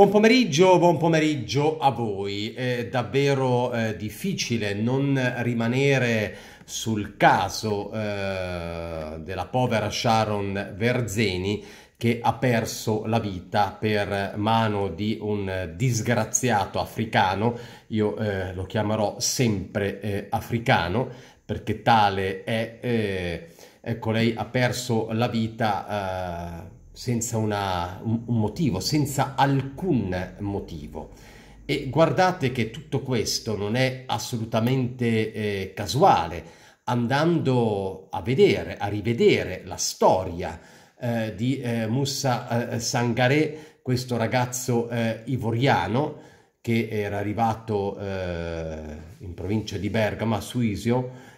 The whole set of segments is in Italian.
Buon pomeriggio, buon pomeriggio a voi. È davvero eh, difficile non rimanere sul caso eh, della povera Sharon Verzeni che ha perso la vita per mano di un disgraziato africano, io eh, lo chiamerò sempre eh, africano perché tale è, eh, ecco lei ha perso la vita eh, senza una, un, motivo, senza alcun motivo. E guardate che tutto questo non è assolutamente eh, casuale. Andando a vedere, a rivedere la storia eh, di eh, Moussa eh, Sangaré, questo ragazzo eh, ivoriano che era arrivato eh, in provincia di Bergamo, a Suisio,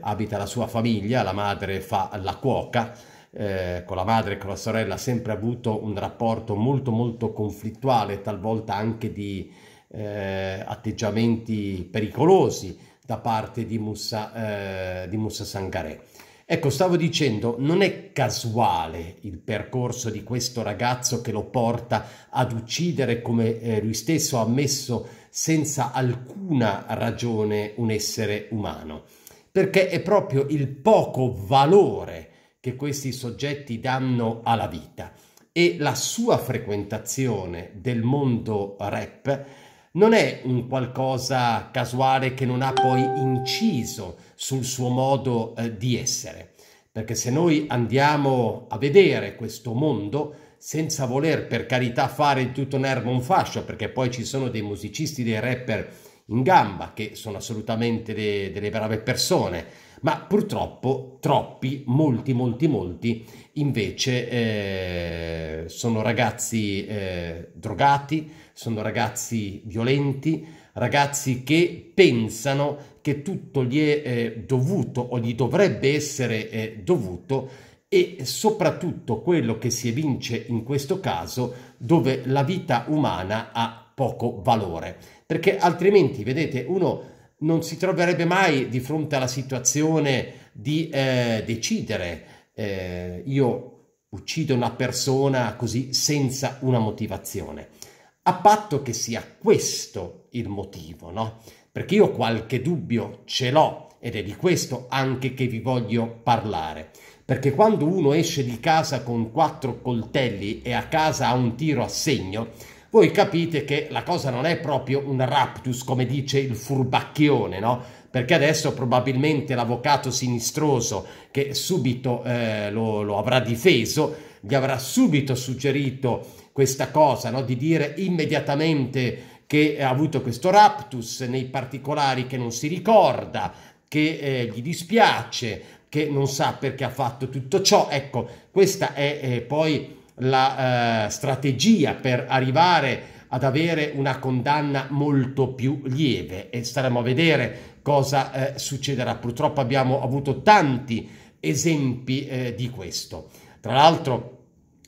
abita la sua famiglia, la madre fa la cuoca, eh, con la madre e con la sorella ha sempre avuto un rapporto molto molto conflittuale, talvolta anche di eh, atteggiamenti pericolosi da parte di Musa, eh, Musa Sangaré. Ecco, stavo dicendo, non è casuale il percorso di questo ragazzo che lo porta ad uccidere, come eh, lui stesso ha ammesso, senza alcuna ragione un essere umano, perché è proprio il poco valore che questi soggetti danno alla vita e la sua frequentazione del mondo rap non è un qualcosa casuale che non ha poi inciso sul suo modo eh, di essere, perché se noi andiamo a vedere questo mondo, senza voler per carità fare tutto un erbo un fascio, perché poi ci sono dei musicisti, dei rapper in gamba, che sono assolutamente de delle brave persone, ma purtroppo troppi, molti, molti, molti invece eh, sono ragazzi eh, drogati, sono ragazzi violenti, ragazzi che pensano che tutto gli è eh, dovuto o gli dovrebbe essere eh, dovuto e soprattutto quello che si evince in questo caso dove la vita umana ha poco valore, perché altrimenti, vedete, uno non si troverebbe mai di fronte alla situazione di eh, decidere eh, io uccido una persona così senza una motivazione, a patto che sia questo il motivo, no? Perché io qualche dubbio ce l'ho ed è di questo anche che vi voglio parlare. Perché quando uno esce di casa con quattro coltelli e a casa ha un tiro a segno, voi capite che la cosa non è proprio un raptus, come dice il furbacchione, no? Perché adesso probabilmente l'avvocato sinistroso che subito eh, lo, lo avrà difeso gli avrà subito suggerito questa cosa, no? di dire immediatamente che ha avuto questo raptus nei particolari che non si ricorda, che eh, gli dispiace, che non sa perché ha fatto tutto ciò. Ecco, questa è eh, poi la eh, strategia per arrivare ad avere una condanna molto più lieve e staremo a vedere cosa eh, succederà. Purtroppo abbiamo avuto tanti esempi eh, di questo. Tra l'altro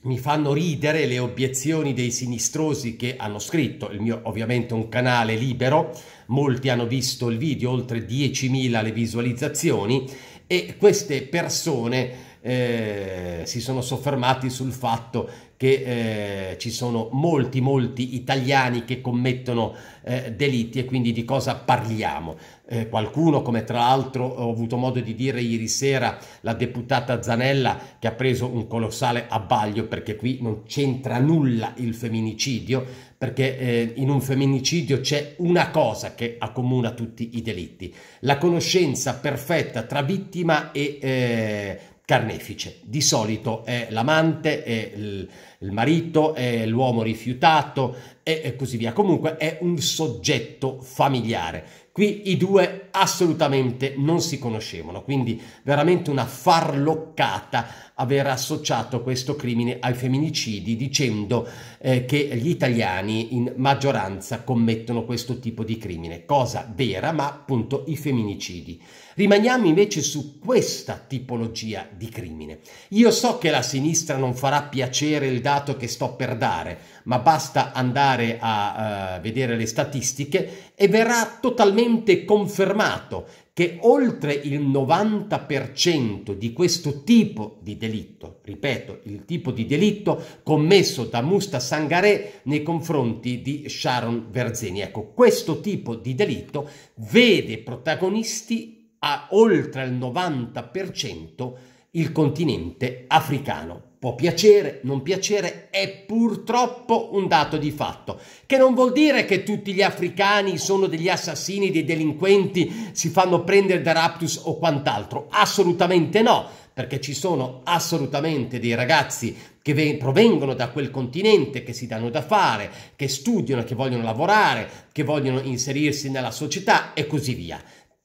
mi fanno ridere le obiezioni dei sinistrosi che hanno scritto, il mio ovviamente è un canale libero, molti hanno visto il video, oltre 10.000 le visualizzazioni e queste persone eh, si sono soffermati sul fatto che eh, ci sono molti, molti italiani che commettono eh, delitti e quindi di cosa parliamo. Eh, qualcuno, come tra l'altro ho avuto modo di dire ieri sera, la deputata Zanella, che ha preso un colossale abbaglio perché qui non c'entra nulla il femminicidio, perché eh, in un femminicidio c'è una cosa che accomuna tutti i delitti, la conoscenza perfetta tra vittima e eh, carnefice. Di solito è l'amante, è il, il marito, è l'uomo rifiutato e, così via. Comunque è un soggetto familiare. Qui i due assolutamente non si conoscevano, quindi veramente una farloccata aver associato questo crimine ai femminicidi dicendo eh, che gli italiani in maggioranza commettono questo tipo di crimine, cosa vera ma appunto i femminicidi. Rimaniamo invece su questa tipologia di crimine. Io so che la sinistra non farà piacere il dato che sto per dare, ma basta andare a uh, vedere le statistiche e verrà totalmente confermato che oltre il 90% di questo tipo di delitto, ripeto, il tipo di delitto commesso da Musta Sangaré nei confronti di Sharon Verzeni. Ecco, questo tipo di delitto vede protagonisti a oltre il 90% il continente africano. Può piacere, non piacere, è purtroppo un dato di fatto, che non vuol dire che tutti gli africani sono degli assassini, dei delinquenti, si fanno prendere da raptus o quant'altro. Assolutamente no, perché ci sono assolutamente dei ragazzi che provengono da quel continente, che si danno da fare, che studiano, che vogliono lavorare, che vogliono inserirsi nella società e così via.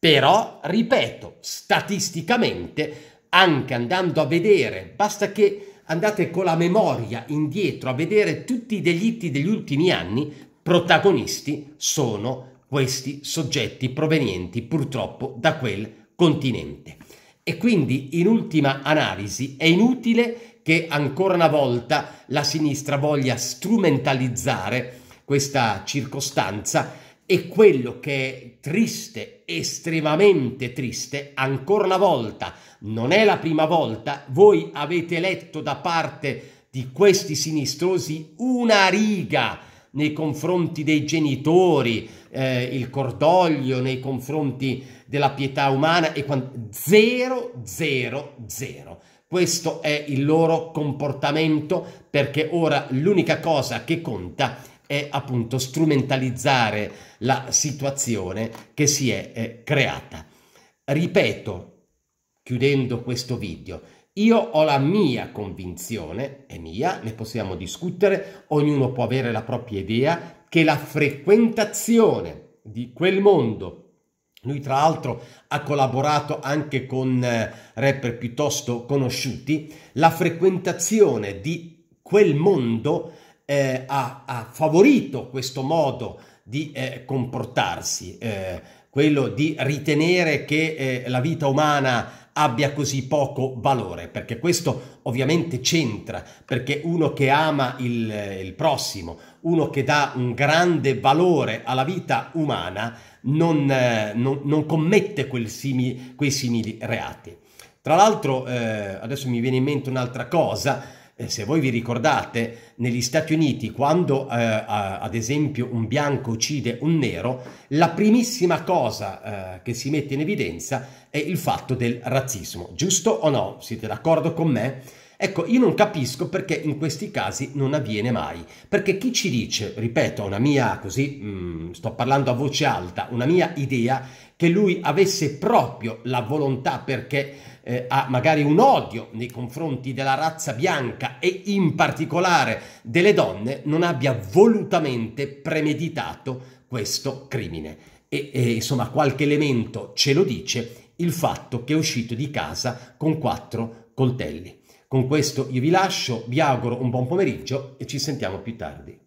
Però, ripeto, statisticamente, anche andando a vedere, basta che andate con la memoria indietro a vedere tutti i delitti degli ultimi anni, protagonisti sono questi soggetti provenienti purtroppo da quel continente. E quindi, in ultima analisi, è inutile che ancora una volta la sinistra voglia strumentalizzare questa circostanza e quello che è triste, estremamente triste, ancora una volta, non è la prima volta, voi avete letto da parte di questi sinistrosi una riga nei confronti dei genitori, eh, il cordoglio nei confronti della pietà umana e quando... zero, zero, zero. Questo è il loro comportamento perché ora l'unica cosa che conta è è appunto strumentalizzare la situazione che si è eh, creata. Ripeto, chiudendo questo video, io ho la mia convinzione, è mia, ne possiamo discutere, ognuno può avere la propria idea, che la frequentazione di quel mondo lui tra l'altro ha collaborato anche con eh, rapper piuttosto conosciuti, la frequentazione di quel mondo eh, ha, ha, favorito questo modo di eh, comportarsi, eh, quello di ritenere che eh, la vita umana abbia così poco valore, perché questo ovviamente c'entra, perché uno che ama il, eh, il, prossimo, uno che dà un grande valore alla vita umana, non, eh, non, non commette simi, quei simili reati. Tra l'altro, adesso mi viene in mente un'altra cosa, eh, se voi vi ricordate, negli Stati Uniti, quando eh, ad esempio un bianco uccide un nero, la primissima cosa eh, che si mette in evidenza è il fatto del razzismo. Giusto o no? Siete d'accordo con me? Ecco, io non capisco perché in questi casi non avviene mai, perché chi ci dice, ripeto, una mia, così mh, mm, sto parlando a voce alta, una mia idea, che lui avesse proprio la volontà perché eh, ha magari un odio nei confronti della razza bianca e in particolare delle donne, non abbia volutamente premeditato questo crimine. E, e insomma qualche elemento ce lo dice il fatto che è uscito di casa con quattro coltelli. Con questo io vi lascio, vi auguro un buon pomeriggio e ci sentiamo più tardi.